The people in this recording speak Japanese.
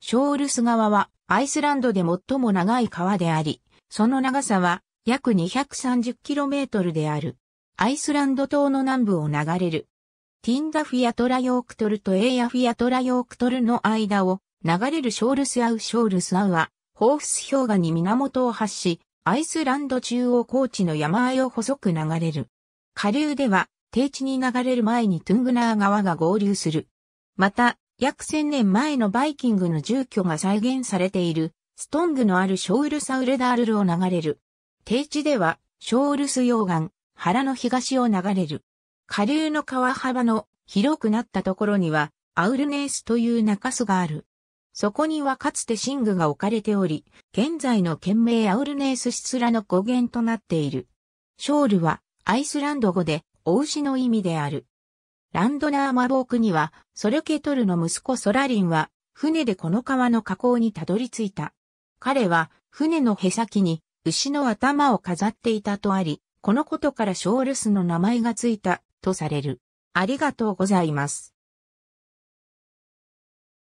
ショールス川はアイスランドで最も長い川であり、その長さは約 230km である。アイスランド島の南部を流れる。ティンダフィアトラヨークトルとエイヤフィアトラヨークトルの間を流れるショールスアウショールスアウは、ホーフス氷河に源を発し、アイスランド中央高地の山あいを細く流れる。下流では、低地に流れる前にトゥングナー川が合流する。また、約千年前のバイキングの住居が再現されている、ストングのあるショールサウレダールルを流れる。低地では、ショールス溶岩、原の東を流れる。下流の川幅の広くなったところには、アウルネースという中州がある。そこにはかつて寝具が置かれており、現在の県名アウルネースシスラの語源となっている。ショールはアイスランド語で、お牛の意味である。ランドナーマボークには、ソルケトルの息子ソラリンは、船でこの川の河口にたどり着いた。彼は、船のへさきに、牛の頭を飾っていたとあり、このことからショールスの名前がついた、とされる。ありがとうございます。